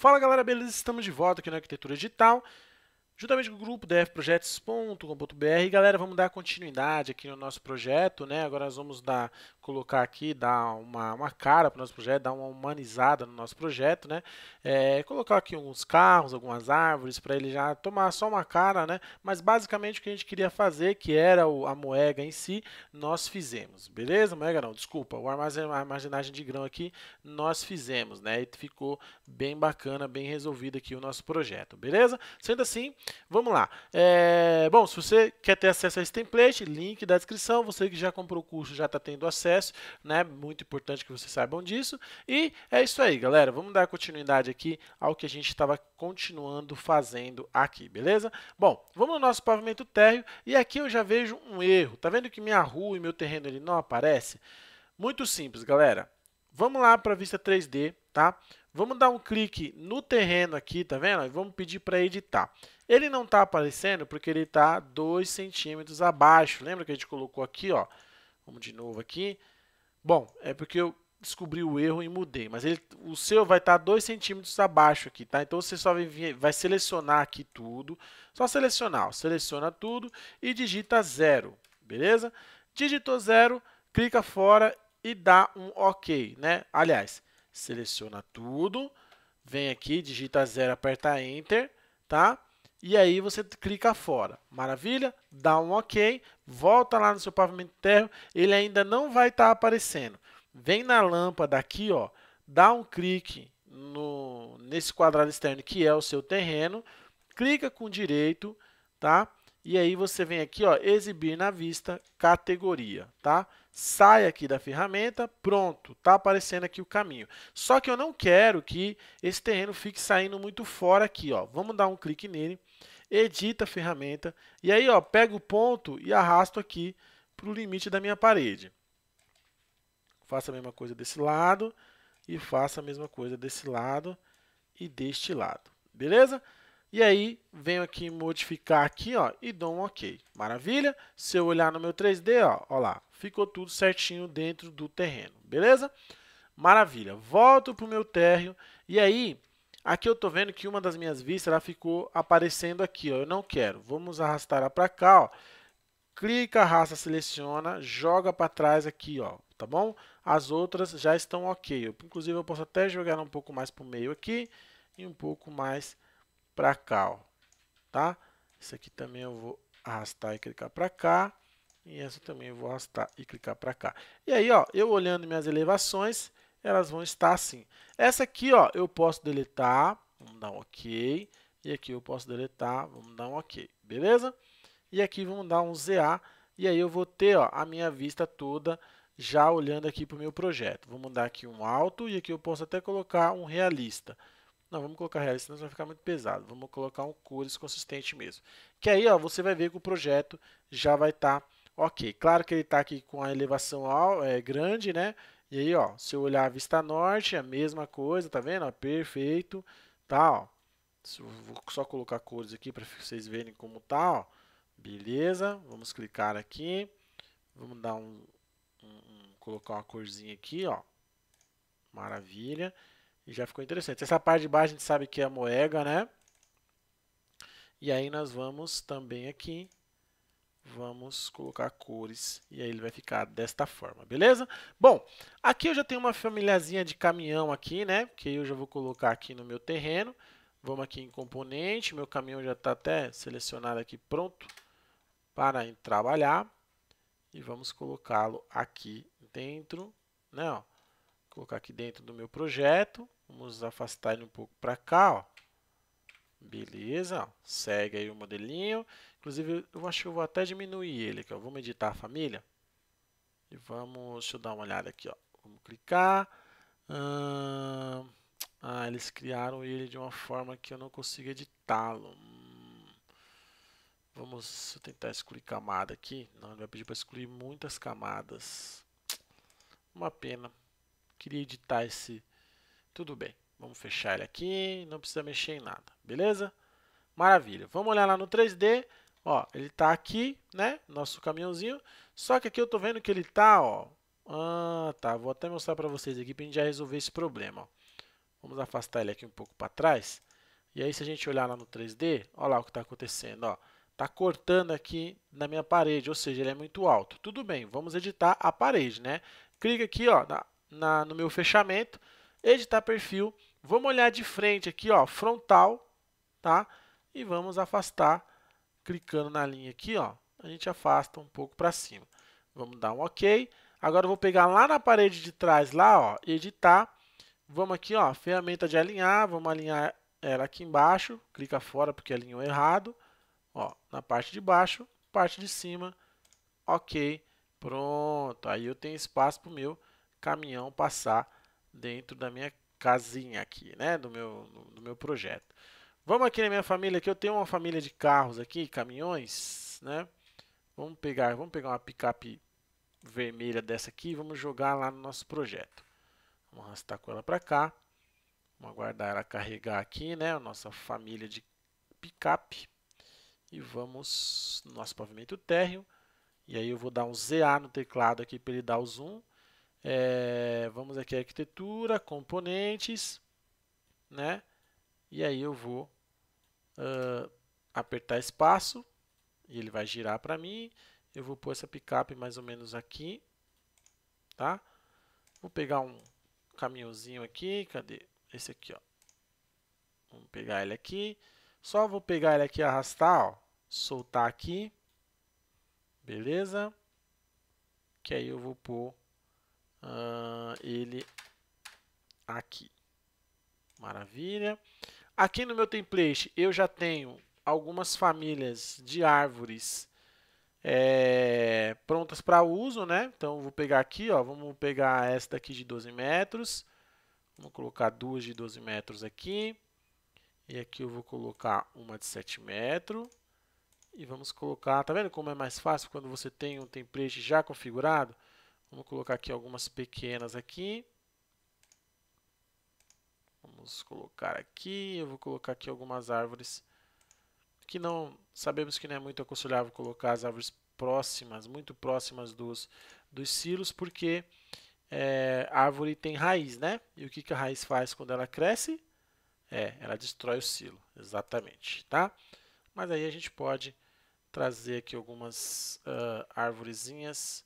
Fala galera, beleza? Estamos de volta aqui na Arquitetura Digital juntamente com o grupo dfprojetos.com.br. Galera, vamos dar continuidade aqui no nosso projeto, né? Agora nós vamos dar, colocar aqui, dar uma, uma cara para o nosso projeto, dar uma humanizada no nosso projeto, né? É, colocar aqui alguns carros, algumas árvores, para ele já tomar só uma cara, né? Mas basicamente o que a gente queria fazer, que era o, a moega em si, nós fizemos, beleza? Moega não, desculpa, o armazen, a armazenagem de grão aqui, nós fizemos, né? E ficou bem bacana, bem resolvido aqui o nosso projeto, beleza? Sendo assim, Vamos lá. É, bom, se você quer ter acesso a esse template, link da descrição. Você que já comprou o curso já está tendo acesso, né? Muito importante que vocês saibam disso. E é isso aí, galera. Vamos dar continuidade aqui ao que a gente estava continuando fazendo aqui, beleza? Bom, vamos no nosso pavimento térreo e aqui eu já vejo um erro. Tá vendo que minha rua e meu terreno ele não aparece? Muito simples, galera. Vamos lá para a vista 3D tá? Vamos dar um clique no terreno aqui, tá vendo? E vamos pedir para editar. Ele não está aparecendo porque ele está 2 centímetros abaixo. Lembra que a gente colocou aqui, ó? Vamos de novo aqui. Bom, é porque eu descobri o erro e mudei. Mas ele, o seu vai estar tá 2 centímetros abaixo aqui, tá? Então, você só vai, vai selecionar aqui tudo. Só selecionar, ó. seleciona tudo e digita zero, beleza? Digitou zero, clica fora e dá um OK, né? Aliás, seleciona tudo, vem aqui, digita zero, aperta Enter, tá? E aí você clica fora. Maravilha? Dá um OK, volta lá no seu pavimento térreo, ele ainda não vai estar tá aparecendo. Vem na lâmpada aqui, ó, dá um clique no, nesse quadrado externo que é o seu terreno, clica com direito, tá? E aí você vem aqui, ó, exibir na vista categoria, tá? Sai aqui da ferramenta, pronto, tá aparecendo aqui o caminho. Só que eu não quero que esse terreno fique saindo muito fora aqui, ó. Vamos dar um clique nele, edita a ferramenta e aí, ó, pego o ponto e arrasto aqui para o limite da minha parede. Faço a mesma coisa desse lado e faço a mesma coisa desse lado e deste lado, beleza? E aí, venho aqui modificar aqui, ó, e dou um OK. Maravilha? Se eu olhar no meu 3D, ó, ó lá, ficou tudo certinho dentro do terreno, beleza? Maravilha. Volto para o meu térreo e aí, aqui eu estou vendo que uma das minhas vistas ela ficou aparecendo aqui, ó, eu não quero. Vamos arrastar ela para cá, ó. Clica, arrasta, seleciona, joga para trás aqui, ó, tá bom? As outras já estão ok. Eu, inclusive, eu posso até jogar um pouco mais para o meio aqui e um pouco mais para para cá, ó, tá? Isso aqui também eu vou arrastar e clicar para cá. E essa também eu vou arrastar e clicar para cá. E aí, ó, eu olhando minhas elevações, elas vão estar assim. Essa aqui, ó, eu posso deletar, vamos dar um OK. E aqui eu posso deletar, vamos dar um OK, beleza? E aqui vamos dar um ZA, e aí eu vou ter ó, a minha vista toda já olhando aqui para o meu projeto. Vou mandar aqui um alto, e aqui eu posso até colocar um realista. Não, vamos colocar reais, senão vai ficar muito pesado. Vamos colocar um cores consistente mesmo. Que aí, ó, você vai ver que o projeto já vai estar tá ok. Claro que ele está aqui com a elevação ao, é, grande, né? E aí, ó, se eu olhar a vista norte, a mesma coisa, tá vendo? Ó, perfeito, tá, ó. Vou só colocar cores aqui para vocês verem como tá, ó. Beleza, vamos clicar aqui. Vamos dar um, um, um colocar uma corzinha aqui, ó. Maravilha. E já ficou interessante. Essa parte de baixo a gente sabe que é a moega, né? E aí nós vamos também aqui, vamos colocar cores e aí ele vai ficar desta forma, beleza? Bom, aqui eu já tenho uma famíliazinha de caminhão aqui, né? Que eu já vou colocar aqui no meu terreno. Vamos aqui em componente, meu caminhão já está até selecionado aqui pronto para trabalhar. E vamos colocá-lo aqui dentro, né? Ó colocar aqui dentro do meu projeto. Vamos afastar ele um pouco para cá, ó. Beleza, segue aí o modelinho. Inclusive, eu acho que eu vou até diminuir ele aqui, ó. Vamos editar a família. E vamos, deixa eu dar uma olhada aqui, ó. Vamos clicar. Ah, eles criaram ele de uma forma que eu não consigo editá-lo. Vamos tentar excluir camada aqui. Não, ele vai pedir para excluir muitas camadas. Uma pena queria editar esse... Tudo bem, vamos fechar ele aqui, não precisa mexer em nada, beleza? Maravilha, vamos olhar lá no 3D, ó, ele está aqui, né, nosso caminhãozinho, só que aqui eu estou vendo que ele está, ó, ah, tá, vou até mostrar para vocês aqui para a gente já resolver esse problema, ó. Vamos afastar ele aqui um pouco para trás, e aí se a gente olhar lá no 3D, olha lá o que está acontecendo, ó, está cortando aqui na minha parede, ou seja, ele é muito alto. Tudo bem, vamos editar a parede, né? Clica aqui, ó, na na, no meu fechamento, editar perfil, vamos olhar de frente aqui, ó, frontal, tá? E vamos afastar, clicando na linha aqui, ó, a gente afasta um pouco para cima. Vamos dar um OK. Agora eu vou pegar lá na parede de trás, lá, ó, editar. Vamos aqui, ó, ferramenta de alinhar, vamos alinhar ela aqui embaixo, clica fora porque alinhou errado, ó, na parte de baixo, parte de cima, ok, pronto, aí eu tenho espaço para o meu caminhão passar dentro da minha casinha aqui, né, do meu, do meu projeto. Vamos aqui na minha família, que eu tenho uma família de carros aqui, caminhões, né? Vamos pegar, vamos pegar uma picape vermelha dessa aqui, vamos jogar lá no nosso projeto. Vamos arrastar com ela para cá. Vamos aguardar ela carregar aqui, né, a nossa família de picape. E vamos no nosso pavimento térreo. E aí eu vou dar um ZA no teclado aqui para ele dar o zoom. É, vamos aqui arquitetura, componentes, né? E aí eu vou uh, apertar espaço e ele vai girar para mim. Eu vou pôr essa picape mais ou menos aqui, tá? Vou pegar um caminhãozinho aqui, cadê? Esse aqui, ó. Vamos pegar ele aqui. Só vou pegar ele aqui e arrastar, ó. Soltar aqui. Beleza? Que aí eu vou pôr uh, ele aqui. Maravilha. Aqui no meu template eu já tenho algumas famílias de árvores é, prontas para uso, né? Então vou pegar aqui, ó, vamos pegar essa daqui de 12 metros. Vamos colocar duas de 12 metros aqui. E aqui eu vou colocar uma de 7 metros. E vamos colocar, tá vendo como é mais fácil quando você tem um template já configurado? Vamos colocar aqui algumas pequenas aqui. Vamos colocar aqui, eu vou colocar aqui algumas árvores que não sabemos que não é muito aconselhável colocar as árvores próximas, muito próximas dos, dos silos, porque é, a árvore tem raiz, né? E o que, que a raiz faz quando ela cresce? É, ela destrói o silo, exatamente, tá? Mas aí a gente pode trazer aqui algumas uh, árvorezinhas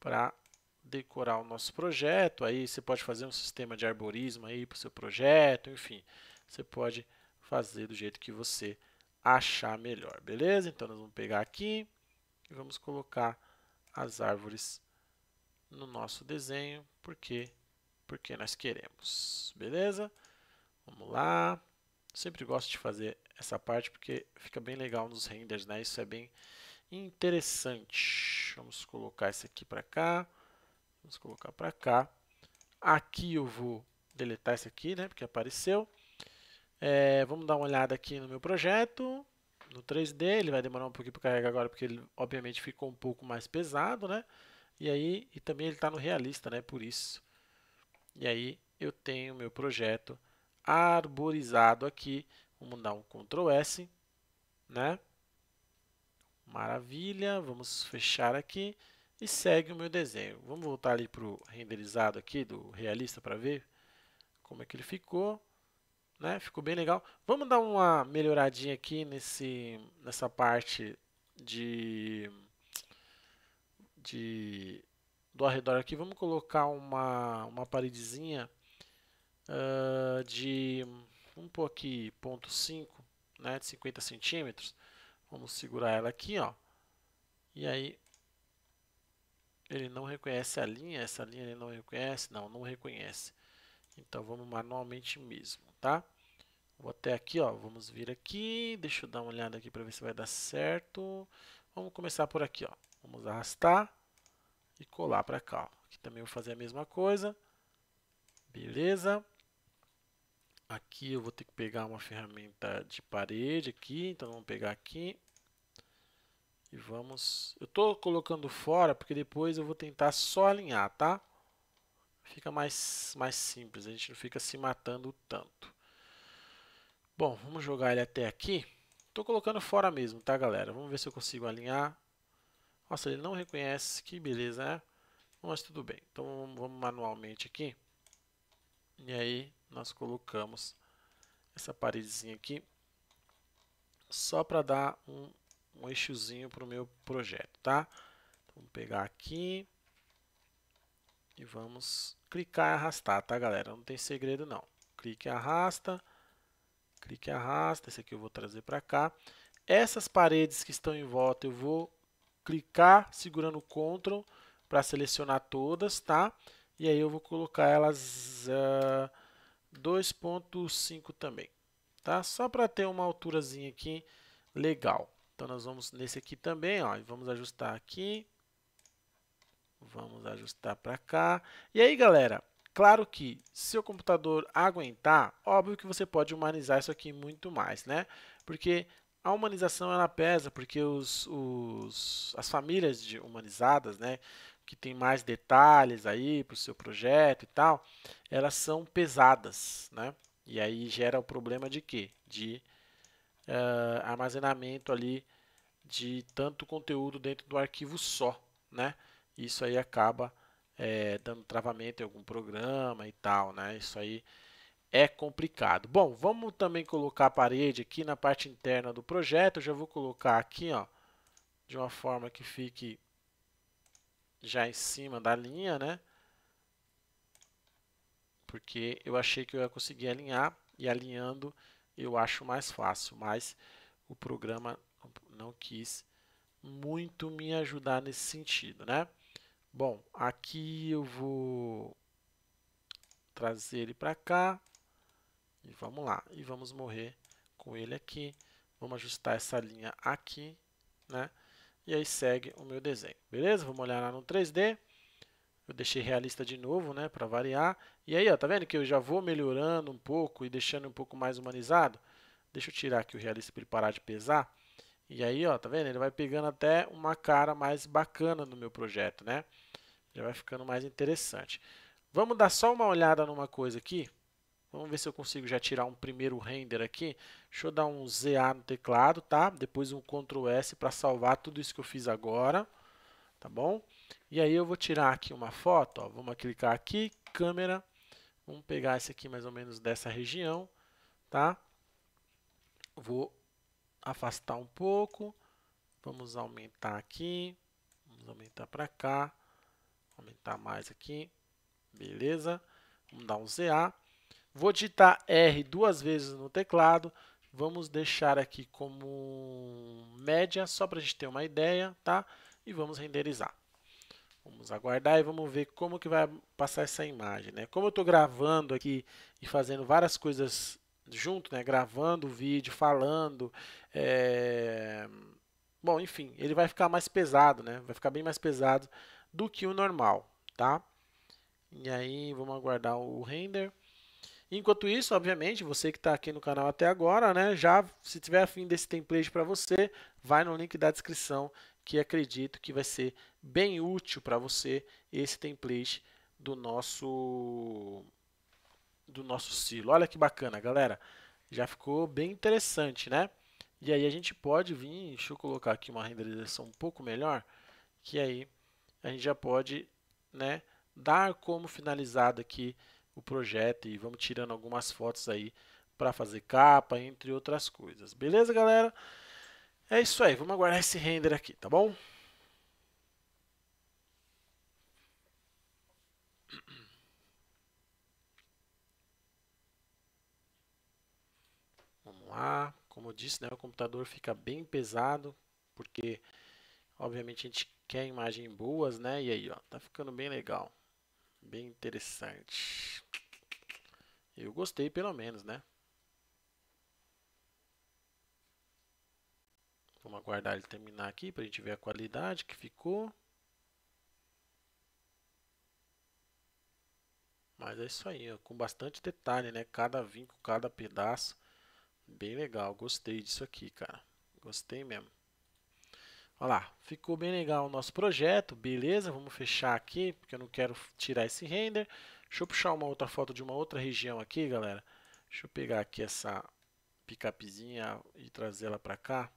para decorar o nosso projeto. Aí você pode fazer um sistema de arborismo aí para o seu projeto, enfim. Você pode fazer do jeito que você achar melhor, beleza? Então nós vamos pegar aqui e vamos colocar as árvores no nosso desenho, porque porque nós queremos, beleza? Vamos lá. Sempre gosto de fazer essa parte porque fica bem legal nos renders, né? Isso é bem interessante. Vamos colocar esse aqui para cá, vamos colocar para cá. Aqui eu vou deletar esse aqui, né, porque apareceu. É, vamos dar uma olhada aqui no meu projeto, no 3D, ele vai demorar um pouquinho para carregar agora, porque ele obviamente ficou um pouco mais pesado, né, e aí, e também ele está no realista, né, por isso. E aí eu tenho meu projeto arborizado aqui, vamos dar um Ctrl S, né, Maravilha, vamos fechar aqui e segue o meu desenho. Vamos voltar ali para o renderizado aqui do realista para ver como é que ele ficou. Né? Ficou bem legal. Vamos dar uma melhoradinha aqui nesse, nessa parte de, de do arredor aqui. Vamos colocar uma, uma paredezinha uh, de, vamos pôr aqui, ponto 5, né, de 50 centímetros. Vamos segurar ela aqui, ó. E aí ele não reconhece a linha, essa linha ele não reconhece, não, não reconhece. Então vamos manualmente mesmo, tá? Vou até aqui, ó, vamos vir aqui, deixa eu dar uma olhada aqui para ver se vai dar certo. Vamos começar por aqui, ó. Vamos arrastar e colar para cá, ó. Aqui também vou fazer a mesma coisa. Beleza? Aqui eu vou ter que pegar uma ferramenta de parede aqui, então vamos pegar aqui. E vamos... Eu estou colocando fora porque depois eu vou tentar só alinhar, tá? Fica mais, mais simples, a gente não fica se matando tanto. Bom, vamos jogar ele até aqui. Estou colocando fora mesmo, tá galera? Vamos ver se eu consigo alinhar. Nossa, ele não reconhece, que beleza, né? Mas tudo bem. Então vamos manualmente aqui. E aí nós colocamos essa paredezinha aqui só para dar um, um eixozinho para o meu projeto, tá? Então, vamos pegar aqui e vamos clicar e arrastar, tá galera? Não tem segredo não. Clique e arrasta, clique e arrasta, esse aqui eu vou trazer para cá. Essas paredes que estão em volta eu vou clicar segurando o CTRL para selecionar todas, tá? E aí eu vou colocar elas... Uh, 2.5 também, tá? Só para ter uma alturazinha aqui legal. Então, nós vamos nesse aqui também, ó, e vamos ajustar aqui. Vamos ajustar para cá. E aí, galera, claro que se o computador aguentar, óbvio que você pode humanizar isso aqui muito mais, né? Porque a humanização ela pesa, porque os, os, as famílias de humanizadas, né? que tem mais detalhes aí para o seu projeto e tal, elas são pesadas, né? E aí gera o problema de quê? De uh, armazenamento ali de tanto conteúdo dentro do arquivo só, né? Isso aí acaba é, dando travamento em algum programa e tal, né? Isso aí é complicado. Bom, vamos também colocar a parede aqui na parte interna do projeto. Eu já vou colocar aqui, ó, de uma forma que fique já em cima da linha, né? Porque eu achei que eu ia conseguir alinhar e alinhando eu acho mais fácil, mas o programa não quis muito me ajudar nesse sentido, né? Bom, aqui eu vou trazer ele para cá e vamos lá. E vamos morrer com ele aqui. Vamos ajustar essa linha aqui, né? e aí segue o meu desenho. Beleza? Vamos olhar lá no 3D. Eu deixei realista de novo, né, para variar. E aí, ó, tá vendo que eu já vou melhorando um pouco e deixando um pouco mais humanizado? Deixa eu tirar aqui o realista para ele parar de pesar. E aí, ó, tá vendo? Ele vai pegando até uma cara mais bacana no meu projeto, né? Já vai ficando mais interessante. Vamos dar só uma olhada numa coisa aqui. Vamos ver se eu consigo já tirar um primeiro render aqui. Deixa eu dar um ZA no teclado, tá? Depois um Ctrl S para salvar tudo isso que eu fiz agora, tá bom? E aí eu vou tirar aqui uma foto, ó. Vamos clicar aqui, câmera. Vamos pegar esse aqui mais ou menos dessa região, tá? Vou afastar um pouco. Vamos aumentar aqui. Vamos aumentar para cá. Aumentar mais aqui. Beleza? Vamos dar um ZA. Vou digitar R duas vezes no teclado. Vamos deixar aqui como média, só para a gente ter uma ideia, tá? E vamos renderizar. Vamos aguardar e vamos ver como que vai passar essa imagem, né? Como eu estou gravando aqui e fazendo várias coisas junto, né? Gravando o vídeo, falando, é... Bom, enfim, ele vai ficar mais pesado, né? Vai ficar bem mais pesado do que o normal, tá? E aí, vamos aguardar o render. Enquanto isso, obviamente, você que está aqui no canal até agora, né, já se tiver afim desse template para você, vai no link da descrição que acredito que vai ser bem útil para você esse template do nosso do nosso silo. Olha que bacana, galera. Já ficou bem interessante, né? E aí a gente pode vir, deixa eu colocar aqui uma renderização um pouco melhor, que aí a gente já pode, né, dar como finalizado aqui o projeto e vamos tirando algumas fotos aí para fazer capa, entre outras coisas. Beleza, galera? É isso aí, vamos aguardar esse render aqui, tá bom? Vamos lá. Como eu disse, né, o computador fica bem pesado, porque obviamente a gente quer imagens boas, né? E aí, ó, tá ficando bem legal. Bem interessante. Eu gostei pelo menos, né? Vamos aguardar ele terminar aqui para a gente ver a qualidade que ficou. Mas é isso aí, ó, com bastante detalhe, né? Cada vinco, cada pedaço. Bem legal, gostei disso aqui, cara. Gostei mesmo. Olha lá, ficou bem legal o nosso projeto, beleza, vamos fechar aqui, porque eu não quero tirar esse render. Deixa eu puxar uma outra foto de uma outra região aqui, galera. Deixa eu pegar aqui essa picapezinha e trazer ela para cá.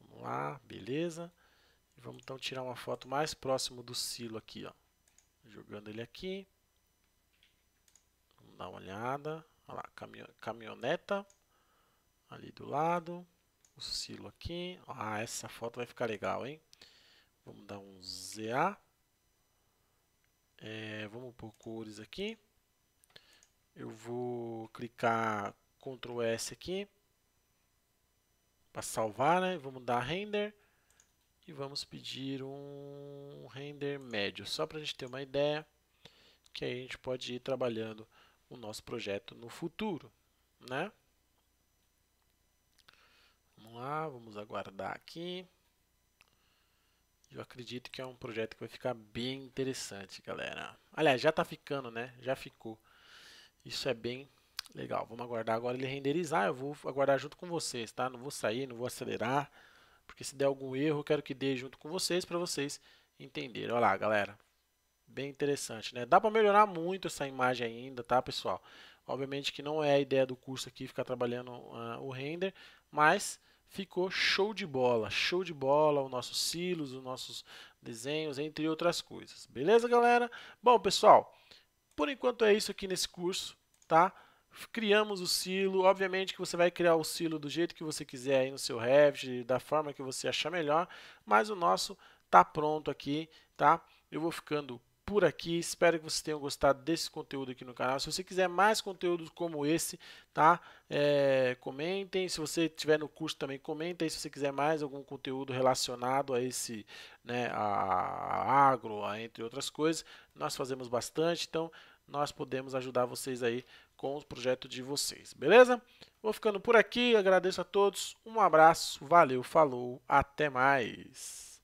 Vamos lá, beleza. vamos então tirar uma foto mais próximo do silo aqui, ó. Jogando ele aqui. Vamos dar uma olhada. Olha lá, caminhoneta ali do lado o silo aqui. Ah, essa foto vai ficar legal, hein? Vamos dar um ZA. É, vamos pôr cores aqui. Eu vou clicar Ctrl S aqui para salvar, né? Vamos dar render e vamos pedir um render médio, só para a gente ter uma ideia que aí a gente pode ir trabalhando o nosso projeto no futuro, né? lá, vamos aguardar aqui. Eu acredito que é um projeto que vai ficar bem interessante, galera. Aliás, já está ficando, né? Já ficou. Isso é bem legal. Vamos aguardar agora ele renderizar. Eu vou aguardar junto com vocês, tá? Não vou sair, não vou acelerar. Porque se der algum erro, eu quero que dê junto com vocês, para vocês entenderem. Olha lá, galera. Bem interessante, né? Dá para melhorar muito essa imagem ainda, tá, pessoal? Obviamente que não é a ideia do curso aqui ficar trabalhando uh, o render, mas ficou show de bola, show de bola, os nossos silos, os nossos desenhos, entre outras coisas. Beleza, galera? Bom, pessoal, por enquanto é isso aqui nesse curso, tá? Criamos o silo, obviamente que você vai criar o silo do jeito que você quiser aí no seu Revit, da forma que você achar melhor, mas o nosso tá pronto aqui, tá? Eu vou ficando por aqui. Espero que vocês tenham gostado desse conteúdo aqui no canal. Se você quiser mais conteúdos como esse, tá? É, comentem. Se você tiver no curso também, comentem. Se você quiser mais algum conteúdo relacionado a esse, né, a agro, a, entre outras coisas, nós fazemos bastante. Então, nós podemos ajudar vocês aí com o projeto de vocês, beleza? Vou ficando por aqui. Agradeço a todos. Um abraço. Valeu. Falou. Até mais.